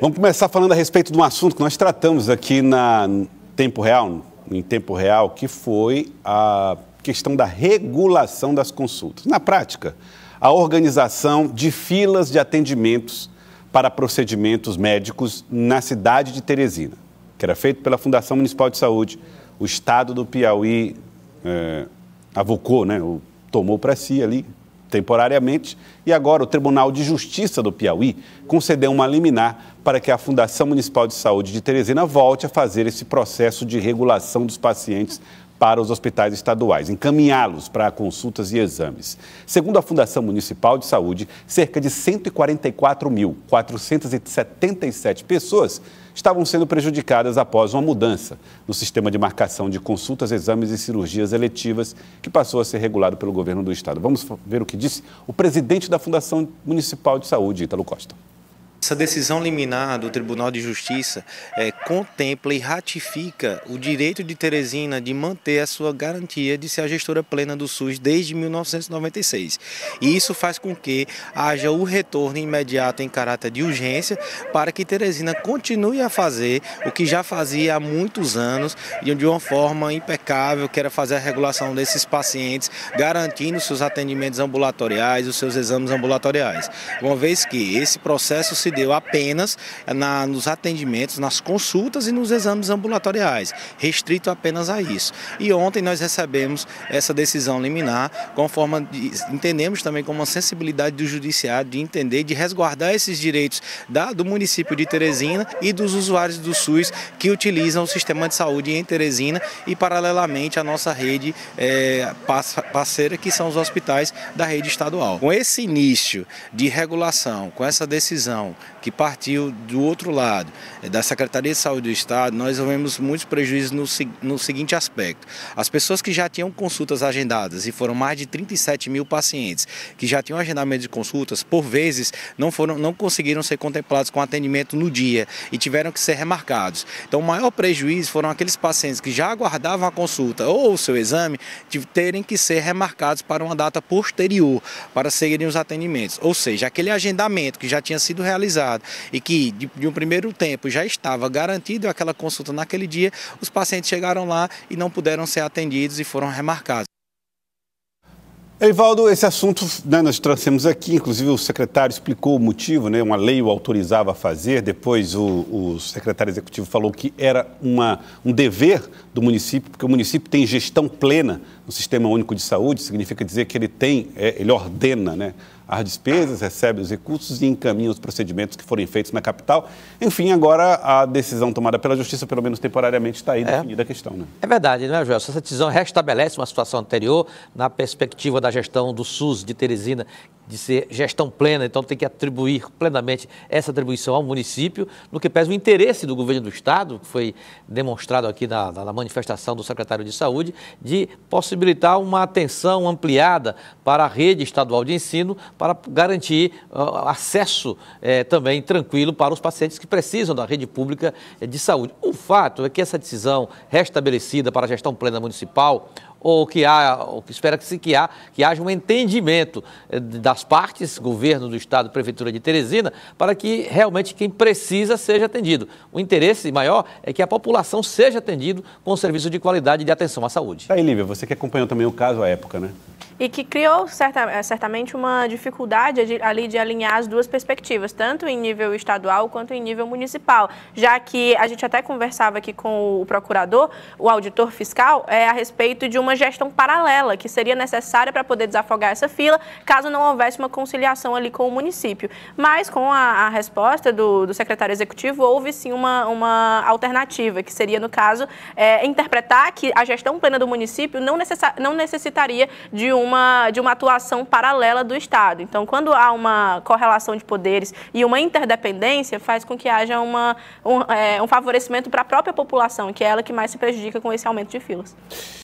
Vamos começar falando a respeito de um assunto que nós tratamos aqui na Tempo Real, em Tempo Real, que foi a questão da regulação das consultas. Na prática, a organização de filas de atendimentos para procedimentos médicos na cidade de Teresina, que era feito pela Fundação Municipal de Saúde. O Estado do Piauí é, avocou, né, tomou para si ali, temporariamente, e agora o Tribunal de Justiça do Piauí concedeu uma liminar para que a Fundação Municipal de Saúde de Teresina volte a fazer esse processo de regulação dos pacientes para os hospitais estaduais, encaminhá-los para consultas e exames. Segundo a Fundação Municipal de Saúde, cerca de 144.477 pessoas estavam sendo prejudicadas após uma mudança no sistema de marcação de consultas, exames e cirurgias eletivas que passou a ser regulado pelo governo do estado. Vamos ver o que disse o presidente da Fundação Municipal de Saúde, Ítalo Costa. Essa decisão liminar do Tribunal de Justiça é, contempla e ratifica o direito de Teresina de manter a sua garantia de ser a gestora plena do SUS desde 1996. E isso faz com que haja o retorno imediato em caráter de urgência para que Teresina continue a fazer o que já fazia há muitos anos e de uma forma impecável, que era fazer a regulação desses pacientes, garantindo seus atendimentos ambulatoriais, os seus exames ambulatoriais. Uma vez que esse processo se deu apenas eh, na, nos atendimentos, nas consultas e nos exames ambulatoriais, restrito apenas a isso. E ontem nós recebemos essa decisão liminar, conforme entendemos também como uma sensibilidade do judiciário de entender, de resguardar esses direitos da, do município de Teresina e dos usuários do SUS que utilizam o sistema de saúde em Teresina e paralelamente a nossa rede é, parceira que são os hospitais da rede estadual. Com esse início de regulação, com essa decisão que partiu do outro lado, é, da Secretaria de Saúde do Estado, nós vemos muitos prejuízos no, no seguinte aspecto. As pessoas que já tinham consultas agendadas, e foram mais de 37 mil pacientes que já tinham agendamento de consultas, por vezes não, foram, não conseguiram ser contemplados com atendimento no dia e tiveram que ser remarcados. Então o maior prejuízo foram aqueles pacientes que já aguardavam a consulta ou o seu exame de terem que ser remarcados para uma data posterior para seguirem os atendimentos. Ou seja, aquele agendamento que já tinha sido realizado realizado e que de, de um primeiro tempo já estava garantido aquela consulta naquele dia, os pacientes chegaram lá e não puderam ser atendidos e foram remarcados. Eivaldo, esse assunto né, nós trouxemos aqui, inclusive o secretário explicou o motivo, né, uma lei o autorizava a fazer, depois o, o secretário executivo falou que era uma, um dever do município, porque o município tem gestão plena no Sistema Único de Saúde, significa dizer que ele tem, é, ele ordena né, as despesas, recebe os recursos e encaminha os procedimentos que forem feitos na capital. Enfim, agora a decisão tomada pela Justiça, pelo menos temporariamente, está aí é. definida a questão. Né? É verdade, não é, Joel? Essa decisão restabelece uma situação anterior na perspectiva da gestão do SUS de Teresina, de ser gestão plena, então tem que atribuir plenamente essa atribuição ao município, no que pese o interesse do governo do Estado, que foi demonstrado aqui na, na manifestação do secretário de Saúde, de possibilitar uma atenção ampliada para a rede estadual de ensino, para garantir uh, acesso eh, também tranquilo para os pacientes que precisam da rede pública eh, de saúde. O fato é que essa decisão restabelecida para a gestão plena municipal, ou que há, ou que espera que se que, há, que haja um entendimento eh, das partes, governo do estado, prefeitura de Teresina, para que realmente quem precisa seja atendido. O interesse maior é que a população seja atendida com serviços serviço de qualidade de atenção à saúde. Tá aí, Lívia, você que acompanhou também o caso à época, né? e que criou certa, eh, certamente uma dificuldade ali de alinhar as duas perspectivas, tanto em nível estadual quanto em nível municipal, já que a gente até conversava aqui com o procurador, o auditor fiscal, é, a respeito de uma gestão paralela que seria necessária para poder desafogar essa fila, caso não houvesse uma conciliação ali com o município. Mas com a, a resposta do, do, secretário executivo, houve sim uma, uma alternativa, que seria, no caso, é, interpretar que a gestão plena do município não, não necessitaria de uma uma, de uma atuação paralela do Estado. Então, quando há uma correlação de poderes e uma interdependência, faz com que haja uma, um, é, um favorecimento para a própria população, que é ela que mais se prejudica com esse aumento de filas.